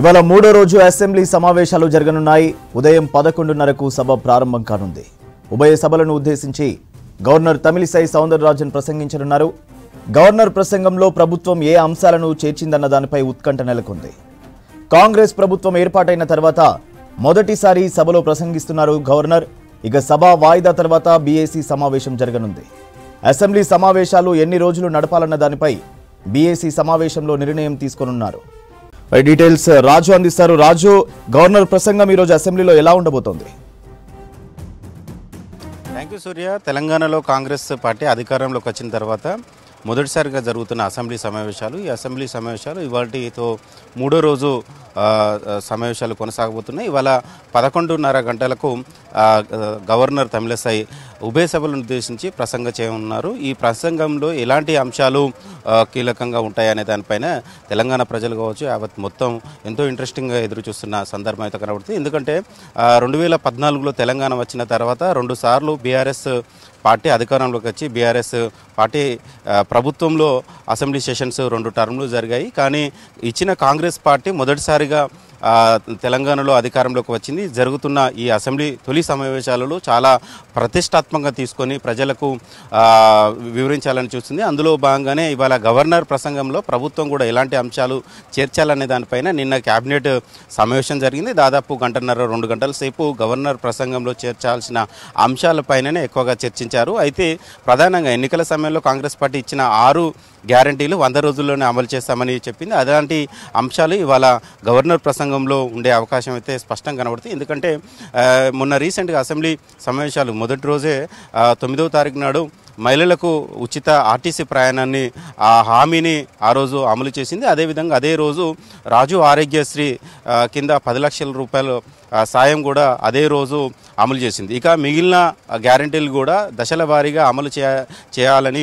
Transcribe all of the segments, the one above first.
ఇవాళ మూడో రోజు అసెంబ్లీ సమావేశాలు జరగనున్నాయి ఉదయం పదకొండున్నరకు సభ ప్రారంభం కానుంది ఉభయ సభలను ఉద్దేశించి గవర్నర్ తమిళిసై సౌందరరాజన్ ప్రసంగించనున్నారు గవర్నర్ ప్రసంగంలో ప్రభుత్వం ఏ అంశాలను చేర్చిందన్న దానిపై ఉత్కంఠ నెలకొంది కాంగ్రెస్ ప్రభుత్వం ఏర్పాటైన తర్వాత మొదటిసారి సభలో ప్రసంగిస్తున్నారు గవర్నర్ ఇక సభ వాయిదా తర్వాత బీఏసీ సమావేశం జరగనుంది అసెంబ్లీ సమావేశాలు ఎన్ని రోజులు నడపాలన్న దానిపై బీఏసీ సమావేశంలో నిర్ణయం తీసుకోనున్నారు డీటెయిల్స్ రాజు అందిస్తారు రాజు గవర్నర్ ప్రసంగం ఈరోజు అసెంబ్లీలో ఎలా ఉండబోతోంది థ్యాంక్ యూ సూర్య తెలంగాణలో కాంగ్రెస్ పార్టీ అధికారంలోకి వచ్చిన తర్వాత మొదటిసారిగా జరుగుతున్న అసెంబ్లీ సమావేశాలు ఈ అసెంబ్లీ సమావేశాలు ఇవాటితో మూడో రోజు సమావేశాలు కొనసాగబోతున్నాయి ఇవాళ పదకొండున్నర గంటలకు గవర్నర్ తమిళసై ఉభయ సభలను ఉద్దేశించి ప్రసంగ చేయనున్నారు ఈ ప్రసంగంలో ఎలాంటి అంశాలు కీలకంగా ఉంటాయనే దానిపైన తెలంగాణ ప్రజలు కావచ్చు యావత్ మొత్తం ఎంతో ఇంట్రెస్టింగ్గా ఎదురు చూస్తున్న సందర్భం అయితే కనబడుతుంది ఎందుకంటే రెండు వేల పద్నాలుగులో తెలంగాణ వచ్చిన తర్వాత రెండుసార్లు బీఆర్ఎస్ పార్టీ అధికారంలోకి వచ్చి బీఆర్ఎస్ పార్టీ ప్రభుత్వంలో అసెంబ్లీ సెషన్స్ రెండు టర్మ్లు జరిగాయి కానీ ఇచ్చిన కాంగ్రెస్ పార్టీ మొదటిసారిగా తెలంగాణలో అధికారంలోకి వచ్చింది జరుగుతున్న ఈ అసెంబ్లీ తొలి సమావేశాలలో చాలా ప్రతిష్టాత్మకంగా తీసుకొని ప్రజలకు వివరించాలని చూస్తుంది అందులో భాగంగానే ఇవాళ గవర్నర్ ప్రసంగంలో ప్రభుత్వం కూడా ఎలాంటి అంశాలు చేర్చాలనే దానిపైన నిన్న క్యాబినెట్ సమావేశం జరిగింది దాదాపు గంటన్నర రెండు గంటల సేపు గవర్నర్ ప్రసంగంలో చేర్చాల్సిన అంశాలపైననే ఎక్కువగా చర్చించారు అయితే ప్రధానంగా ఎన్నికల సమయంలో కాంగ్రెస్ పార్టీ ఇచ్చిన ఆరు గ్యారంటీలు వంద రోజుల్లోనే అమలు చేస్తామని చెప్పింది అలాంటి అంశాలు ఇవాళ గవర్నర్ ప్రసంగంలో ఉండే అవకాశం అయితే స్పష్టంగా కనబడుతుంది ఎందుకంటే మొన్న రీసెంట్గా అసెంబ్లీ సమావేశాలు మొదటి రోజే తొమ్మిదవ తారీఖు నాడు మహిళలకు ఉచిత ఆర్టీసీ ప్రయాణాన్ని ఆ హామీని ఆ రోజు అమలు చేసింది అదేవిధంగా అదే రోజు రాజు ఆరోగ్యశ్రీ కింద పది లక్షల రూపాయలు సాయం కూడా అదే రోజు అమలు చేసింది ఇక మిగిలిన గ్యారంటీలు కూడా దశల వారీగా అమలు చేయ చేయాలని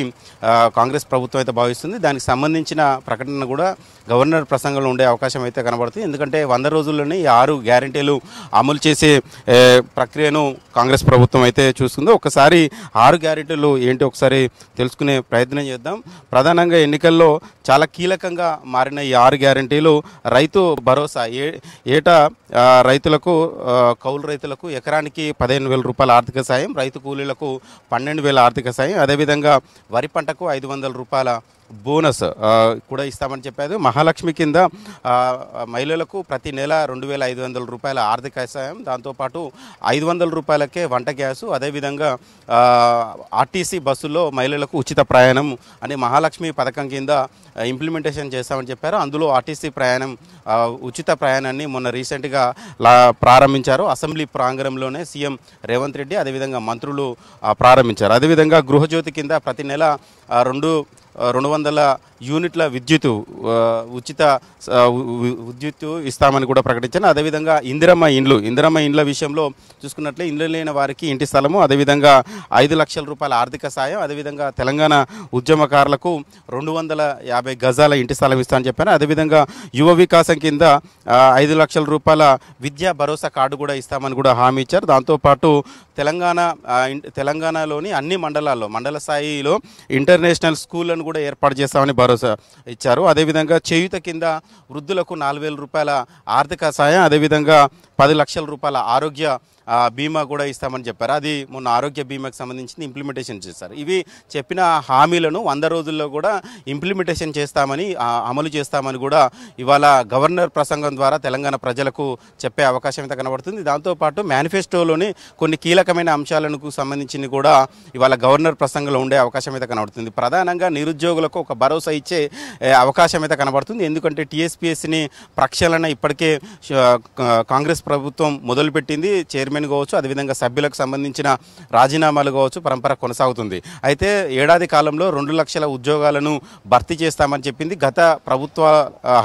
కాంగ్రెస్ ప్రభుత్వం అయితే భావిస్తుంది దానికి సంబంధించిన ప్రకటన కూడా గవర్నర్ ప్రసంగంలో ఉండే అవకాశం అయితే కనబడుతుంది ఎందుకంటే వంద రోజుల్లోనే ఈ ఆరు గ్యారంటీలు అమలు చేసే ప్రక్రియను కాంగ్రెస్ ప్రభుత్వం అయితే చూస్తుంది ఒకసారి ఆరు గ్యారంటీలు ఏంటి ఏంటి ఒకసారి తెలుసుకునే ప్రయత్నం చేద్దాం ప్రధానంగా ఎన్నికల్లో చాలా కీలకంగా మారిన ఈ ఆరు గ్యారంటీలు రైతు భరోసా ఏ ఏటా రైతులకు కౌలు రైతులకు ఎకరానికి పదిహేను వేల రూపాయల ఆర్థిక సాయం రైతు కూలీలకు పన్నెండు వేల ఆర్థిక సాయం అదేవిధంగా వరి పంటకు ఐదు వందల రూపాయల బోనస్ కూడా ఇస్తామని చెప్పారు మహాలక్ష్మి కింద మహిళలకు ప్రతి నెల రెండు వేల ఐదు వందల రూపాయల ఆర్థిక సాయం దాంతోపాటు ఐదు వందల రూపాయలకే వంట గ్యాసు అదేవిధంగా ఆర్టీసీ బస్సుల్లో మహిళలకు ఉచిత ప్రయాణం అని మహాలక్ష్మి పథకం కింద ఇంప్లిమెంటేషన్ చేస్తామని చెప్పారు అందులో ఆర్టీసీ ప్రయాణం ఉచిత ప్రయాణాన్ని మొన్న రీసెంట్గా ప్రారంభించారు అసెంబ్లీ ప్రాంగణంలోనే సీఎం రేవంత్ రెడ్డి అదేవిధంగా మంత్రులు ప్రారంభించారు అదేవిధంగా గృహజ్యోతి కింద ప్రతి నెల రెండు రెండు వందల యూనిట్ల విద్యుత్ ఉచిత విద్యుత్ ఇస్తామని కూడా ప్రకటించాను అదేవిధంగా ఇందిరమ్మ ఇండ్లు ఇందిరమ్మ ఇండ్ల విషయంలో చూసుకున్నట్లే ఇండ్లు లేని వారికి ఇంటి స్థలము అదేవిధంగా ఐదు లక్షల రూపాయల ఆర్థిక సాయం అదేవిధంగా తెలంగాణ ఉద్యమకారులకు రెండు వందల యాభై గజాల ఇంటి స్థలం ఇస్తామని చెప్పాను అదేవిధంగా యువ వికాసం కింద ఐదు లక్షల రూపాయల విద్యా భరోసా కార్డు కూడా ఇస్తామని కూడా హామీ ఇచ్చారు దాంతోపాటు తెలంగాణ తెలంగాణలోని అన్ని మండలాల్లో మండల స్థాయిలో ఇంటర్నేషనల్ స్కూళ్ళను కూడా ఏర్పాటు చేస్తామని భరోసా ఇచ్చారు అదేవిధంగా చేయుత కింద వృద్ధులకు నాలుగు రూపాయల ఆర్థిక సాయం అదేవిధంగా పది లక్షల రూపాయల ఆరోగ్య బీమా కూడా ఇస్తామని చెప్పారు అది మొన్న ఆరోగ్య బీమాకి సంబంధించింది ఇంప్లిమెంటేషన్ చేశారు ఇవి చెప్పిన హామీలను వంద రోజుల్లో కూడా ఇంప్లిమెంటేషన్ చేస్తామని అమలు చేస్తామని కూడా ఇవాళ గవర్నర్ ప్రసంగం ద్వారా తెలంగాణ ప్రజలకు చెప్పే అవకాశం అయితే కనబడుతుంది దాంతోపాటు మేనిఫెస్టోలోని కొన్ని కీలకమైన అంశాలకు సంబంధించి కూడా ఇవాళ గవర్నర్ ప్రసంగంలో ఉండే అవకాశం అయితే కనబడుతుంది ప్రధానంగా నిరుద్యోగులకు ఒక భరోసా ఇచ్చే అవకాశం అయితే కనబడుతుంది ఎందుకంటే టీఎస్పీఎస్ని ప్రక్షాళన ఇప్పటికే కాంగ్రెస్ ప్రభుత్వం మొదలుపెట్టింది చైర్మన్ చైర్మన్ కావచ్చు అదేవిధంగా సభ్యులకు సంబంధించిన రాజీనామాలు కావచ్చు పరంపర కొనసాగుతుంది అయితే ఏడాది కాలంలో రెండు లక్షల ఉద్యోగాలను భర్తీ చేస్తామని చెప్పింది గత ప్రభుత్వ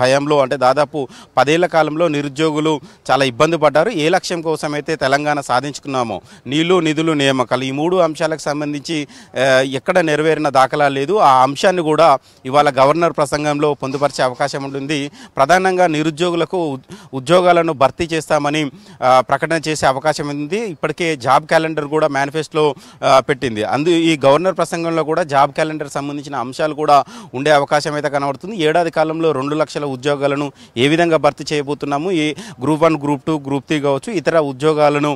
హయాంలో అంటే దాదాపు పదేళ్ల కాలంలో నిరుద్యోగులు చాలా ఇబ్బంది పడ్డారు ఏ లక్ష్యం కోసం అయితే తెలంగాణ సాధించుకున్నామో నీళ్లు నిధులు నియామకాలు ఈ మూడు అంశాలకు సంబంధించి ఎక్కడ నెరవేరిన దాఖలా లేదు ఆ అంశాన్ని కూడా ఇవాళ గవర్నర్ ప్రసంగంలో పొందుపరిచే అవకాశం ఉంటుంది ప్రధానంగా నిరుద్యోగులకు ఉద్యోగాలను భర్తీ చేస్తామని ప్రకటన చేసే అవకాశం అవకాశం ఉంది ఇప్పటికే జాబ్ క్యాలెండర్ కూడా మేనిఫెస్టోలో పెట్టింది అందు ఈ గవర్నర్ ప్రసంగంలో కూడా జాబ్ క్యాలెండర్ సంబంధించిన అంశాలు కూడా ఉండే అవకాశం అయితే కనబడుతుంది ఏడాది కాలంలో రెండు లక్షల ఉద్యోగాలను ఏ విధంగా భర్తీ చేయబోతున్నాము ఈ group one group two group three కావచ్చు ఇతర ఉద్యోగాలను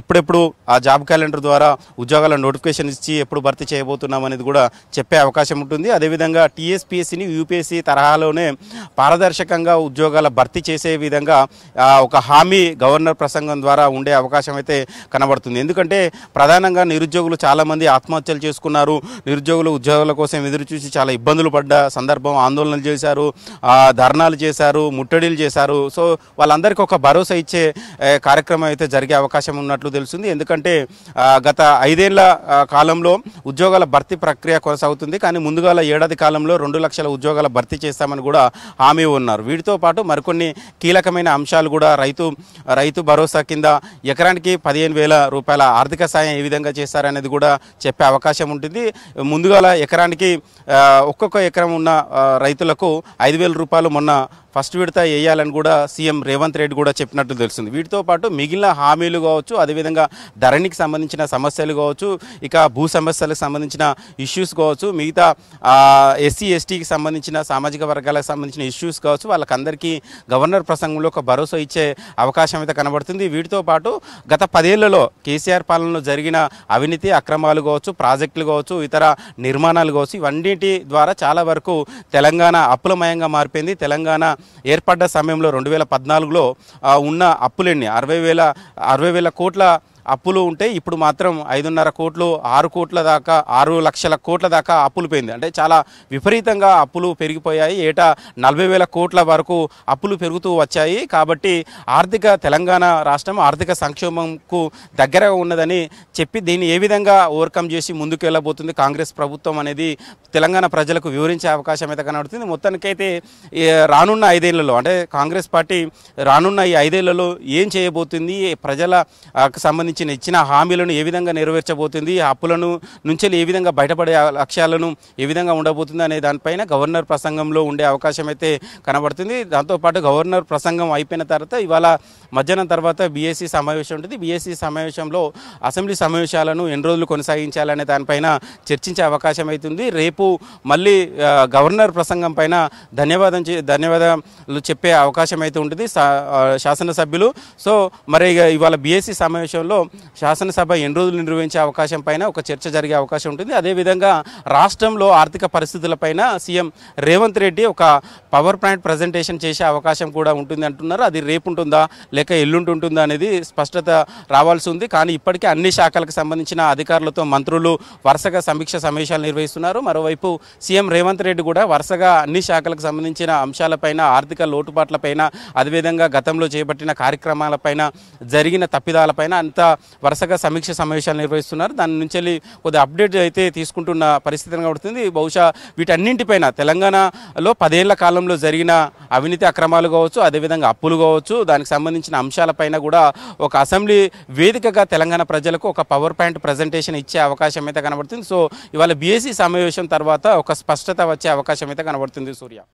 ఎప్పుడెప్పుడు ఆ జాబ్ క్యాలెండర్ ద్వారా ఉద్యోగాల నోటిఫికేషన్ ఇచ్చి ఎప్పుడు భర్తీ చేయబోతున్నాం అనేది కూడా చెప్పే అవకాశం ఉంటుంది అదేవిధంగా టీఎస్పీఎస్సీని యూపీఎస్సీ తరహాలోనే పారదర్శకంగా ఉద్యోగాల భర్తీ చేసే విధంగా ఒక హామీ గవర్నర్ ప్రసంగం ద్వారా ఉండే అవకాశం అవకాశం అయితే కనబడుతుంది ఎందుకంటే ప్రధానంగా నిరుద్యోగులు చాలామంది ఆత్మహత్యలు చేసుకున్నారు నిరుద్యోగులు ఉద్యోగుల కోసం ఎదురు చూసి చాలా ఇబ్బందులు పడ్డ సందర్భం ఆందోళనలు చేశారు ధర్నాలు చేశారు ముట్టడిలు చేశారు సో వాళ్ళందరికీ ఒక భరోసా ఇచ్చే కార్యక్రమం అయితే జరిగే అవకాశం ఉన్నట్లు తెలుస్తుంది ఎందుకంటే గత ఐదేళ్ల కాలంలో ఉద్యోగాల భర్తీ ప్రక్రియ కొనసాగుతుంది కానీ ముందుగా ఏడాది కాలంలో రెండు లక్షల ఉద్యోగాల భర్తీ చేస్తామని కూడా హామీ ఉన్నారు వీటితో పాటు మరికొన్ని కీలకమైన అంశాలు కూడా రైతు రైతు భరోసా కింద ఎకరానికి సంవత్సరానికి పదిహేను వేల రూపాయల ఆర్థిక సాయం ఏ విధంగా చేస్తారనేది కూడా చెప్పే అవకాశం ఉంటుంది ముందుగా ఎకరానికి ఒక్కొక్క ఎకరం ఉన్న రైతులకు ఐదు వేల రూపాయలు మొన్న ఫస్ట్ విడత వేయాలని కూడా సీఎం రేవంత్ రెడ్డి కూడా చెప్పినట్టు తెలుస్తుంది వీటితో పాటు మిగిలిన హామీలు కావచ్చు అదేవిధంగా ధరణికి సంబంధించిన సమస్యలు కావచ్చు ఇక భూ సమస్యలకు సంబంధించిన ఇష్యూస్ కావచ్చు మిగతా ఎస్సీ ఎస్టీకి సంబంధించిన సామాజిక వర్గాలకు సంబంధించిన ఇష్యూస్ కావచ్చు వాళ్ళకందరికీ గవర్నర్ ప్రసంగంలో ఒక భరోసా ఇచ్చే అవకాశం అయితే కనబడుతుంది వీటితో పాటు గత పదేళ్లలో కేసీఆర్ పాలనలో జరిగిన అవినీతి అక్రమాలు కావచ్చు ప్రాజెక్టులు కావచ్చు ఇతర నిర్మాణాలు కావచ్చు ఇవన్నిటి ద్వారా చాలా వరకు తెలంగాణ అప్పులమయంగా మారిపోయింది తెలంగాణ ఏర్పడ్డ సమయంలో రెండు వేల పద్నాలుగులో ఉన్న అప్పులన్నీ అరవై వేల అరవై వేల కోట్ల అప్పులు ఉంటే ఇప్పుడు మాత్రం ఐదున్నర కోట్లు ఆరు కోట్ల దాకా ఆరు లక్షల కోట్ల దాకా అప్పులు పోయింది అంటే చాలా విపరీతంగా అప్పులు పెరిగిపోయాయి ఏటా నలభై వేల కోట్ల వరకు అప్పులు పెరుగుతూ వచ్చాయి కాబట్టి ఆర్థిక తెలంగాణ రాష్ట్రం ఆర్థిక సంక్షోభంకు దగ్గరగా ఉన్నదని చెప్పి దీన్ని ఏ విధంగా ఓవర్కమ్ చేసి ముందుకు వెళ్ళబోతుంది కాంగ్రెస్ ప్రభుత్వం అనేది తెలంగాణ ప్రజలకు వివరించే అవకాశం అయితే కనబడుతుంది మొత్తానికైతే రానున్న ఐదేళ్లలో అంటే కాంగ్రెస్ పార్టీ రానున్న ఈ ఐదేళ్లలో ఏం చేయబోతుంది ప్రజల సంబంధించి సంబంధించిన ఇచ్చిన హామీలను ఏ విధంగా నెరవేర్చబోతుంది అప్పులను నుంచి ఏ విధంగా బయటపడే లక్ష్యాలను ఏ విధంగా ఉండబోతుంది అనే దానిపైన గవర్నర్ ప్రసంగంలో ఉండే అవకాశం అయితే కనబడుతుంది దాంతోపాటు గవర్నర్ ప్రసంగం అయిపోయిన తర్వాత ఇవాళ మధ్యాహ్నం తర్వాత బీఎస్సీ సమావేశం ఉంటుంది బీఎస్సీ సమావేశంలో అసెంబ్లీ సమావేశాలను ఎన్ని రోజులు కొనసాగించాలనే దానిపైన చర్చించే అవకాశం అవుతుంది రేపు మళ్ళీ గవర్నర్ ప్రసంగం పైన ధన్యవాదం ధన్యవాదాలు చెప్పే అవకాశం అయితే ఉంటుంది శాసనసభ్యులు సో మరి ఇవాళ బీఎస్సీ సమావేశంలో శాసనసభ ఎన్ని రోజులు నిర్వహించే అవకాశం పైన ఒక చర్చ జరిగే అవకాశం ఉంటుంది అదేవిధంగా రాష్ట్రంలో ఆర్థిక పరిస్థితులపైన సీఎం రేవంత్ రెడ్డి ఒక పవర్ పాయింట్ ప్రజెంటేషన్ చేసే అవకాశం కూడా ఉంటుంది అంటున్నారు అది రేపు ఉంటుందా లేక ఎల్లుండి ఉంటుందా అనేది స్పష్టత రావాల్సి ఉంది కానీ ఇప్పటికే అన్ని శాఖలకు సంబంధించిన అధికారులతో మంత్రులు వరుసగా సమీక్ష సమీక్షలు నిర్వహిస్తున్నారు మరోవైపు సీఎం రేవంత్ రెడ్డి కూడా వరుసగా అన్ని శాఖలకు సంబంధించిన అంశాలపైన ఆర్థిక లోటుపాట్లపైన అదేవిధంగా గతంలో చేపట్టిన కార్యక్రమాలపైన జరిగిన తప్పిదాలపైన అంత వరుసగా సమీక్ష సమావేశాలు నిర్వహిస్తున్నారు దాని నుంచి కొద్ది అప్డేట్ అయితే తీసుకుంటున్న పరిస్థితి కనబడుతుంది బహుశా వీటన్నింటిపైన తెలంగాణలో పదేళ్ల కాలంలో జరిగిన అవినీతి అక్రమాలు కావచ్చు అదేవిధంగా అప్పులు కావచ్చు దానికి సంబంధించిన అంశాలపైన కూడా ఒక అసెంబ్లీ వేదికగా తెలంగాణ ప్రజలకు ఒక పవర్ పాయింట్ ప్రజెంటేషన్ ఇచ్చే అవకాశం అయితే కనబడుతుంది సో ఇవాళ బీఎస్సీ సమావేశం తర్వాత ఒక స్పష్టత వచ్చే అవకాశం అయితే కనబడుతుంది సూర్య